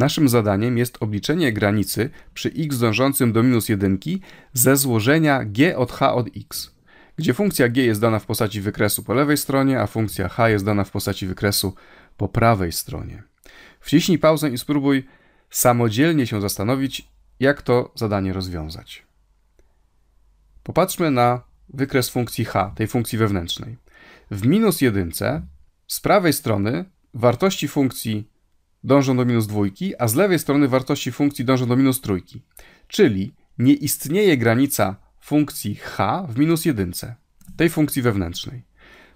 Naszym zadaniem jest obliczenie granicy przy x dążącym do minus 1 ze złożenia g od h od x, gdzie funkcja g jest dana w postaci wykresu po lewej stronie, a funkcja h jest dana w postaci wykresu po prawej stronie. Wciśnij pauzę i spróbuj samodzielnie się zastanowić, jak to zadanie rozwiązać. Popatrzmy na wykres funkcji h, tej funkcji wewnętrznej. W minus jedynce z prawej strony wartości funkcji dążą do minus dwójki, a z lewej strony wartości funkcji dążą do minus trójki. Czyli nie istnieje granica funkcji h w minus jedynce, tej funkcji wewnętrznej.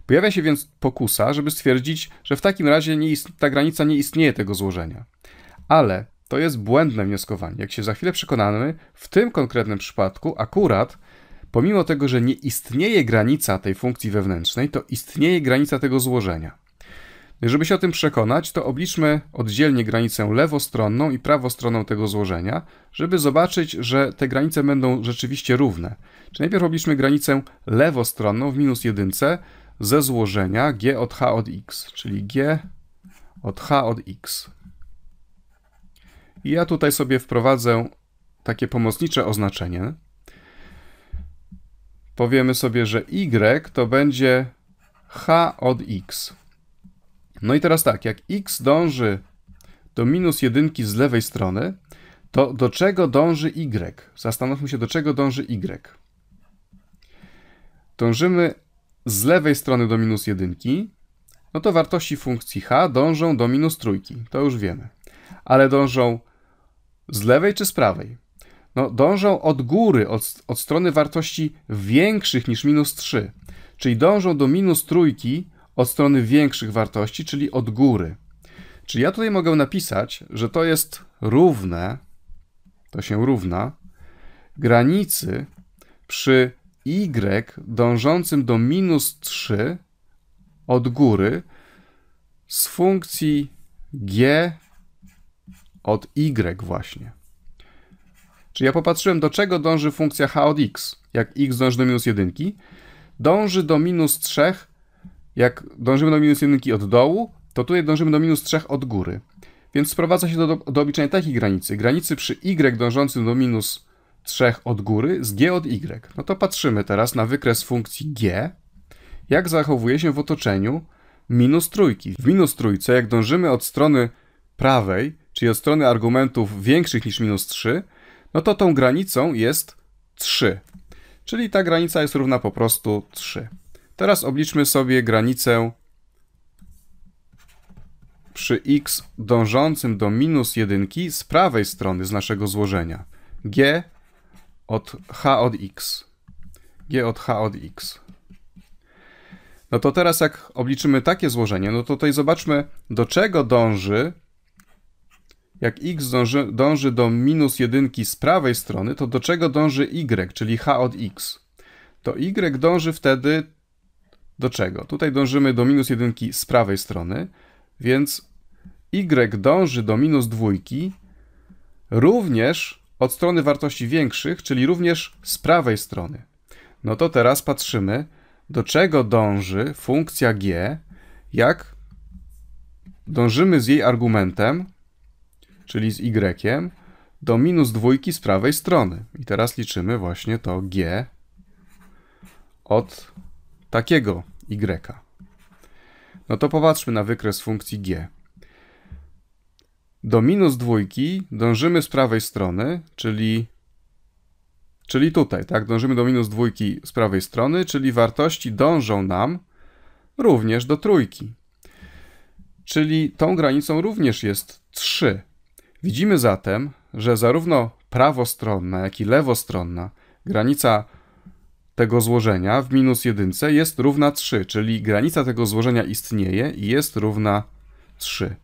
Pojawia się więc pokusa, żeby stwierdzić, że w takim razie ta granica nie istnieje tego złożenia. Ale to jest błędne wnioskowanie. Jak się za chwilę przekonamy, w tym konkretnym przypadku akurat, pomimo tego, że nie istnieje granica tej funkcji wewnętrznej, to istnieje granica tego złożenia. Żeby się o tym przekonać, to obliczmy oddzielnie granicę lewostronną i prawostronną tego złożenia, żeby zobaczyć, że te granice będą rzeczywiście równe. Czyli najpierw obliczmy granicę lewostronną w minus jedynce ze złożenia g od h od x, czyli g od h od x. I ja tutaj sobie wprowadzę takie pomocnicze oznaczenie. Powiemy sobie, że y to będzie h od x. No i teraz tak, jak x dąży do minus jedynki z lewej strony, to do czego dąży y? Zastanówmy się, do czego dąży y. Dążymy z lewej strony do minus jedynki, no to wartości funkcji h dążą do minus trójki, to już wiemy. Ale dążą z lewej czy z prawej? No, dążą od góry, od, od strony wartości większych niż minus 3. Czyli dążą do minus trójki od strony większych wartości, czyli od góry. Czyli ja tutaj mogę napisać, że to jest równe, to się równa, granicy przy y dążącym do minus 3 od góry z funkcji g od y właśnie. Czyli ja popatrzyłem, do czego dąży funkcja h od x, jak x dąży do minus 1. Dąży do minus 3 jak dążymy do minus jedynki od dołu, to tutaj dążymy do minus 3 od góry. Więc sprowadza się do, do, do obliczenia takiej granicy. Granicy przy y dążącym do minus 3 od góry z g od y. No to patrzymy teraz na wykres funkcji g, jak zachowuje się w otoczeniu minus trójki. W minus trójce, jak dążymy od strony prawej, czyli od strony argumentów większych niż minus 3, no to tą granicą jest 3. Czyli ta granica jest równa po prostu 3. Teraz obliczmy sobie granicę przy x dążącym do minus 1 z prawej strony z naszego złożenia. g od h od x. g od h od x. No to teraz jak obliczymy takie złożenie, no to tutaj zobaczmy do czego dąży, jak x dąży, dąży do minus 1 z prawej strony, to do czego dąży y, czyli h od x. To y dąży wtedy do czego? Tutaj dążymy do minus jedynki z prawej strony, więc y dąży do minus dwójki również od strony wartości większych, czyli również z prawej strony. No to teraz patrzymy, do czego dąży funkcja g, jak dążymy z jej argumentem, czyli z y, do minus dwójki z prawej strony. I teraz liczymy właśnie to g od takiego y. No to popatrzmy na wykres funkcji g. Do minus dwójki dążymy z prawej strony, czyli, czyli tutaj, tak? Dążymy do minus dwójki z prawej strony, czyli wartości dążą nam również do trójki. Czyli tą granicą również jest 3. Widzimy zatem, że zarówno prawostronna, jak i lewostronna granica tego złożenia w minus jedynce jest równa 3, czyli granica tego złożenia istnieje i jest równa 3.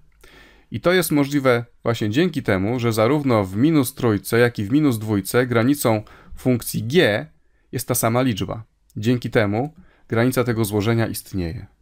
I to jest możliwe właśnie dzięki temu, że zarówno w minus trójce, jak i w minus dwójce granicą funkcji g jest ta sama liczba. Dzięki temu granica tego złożenia istnieje.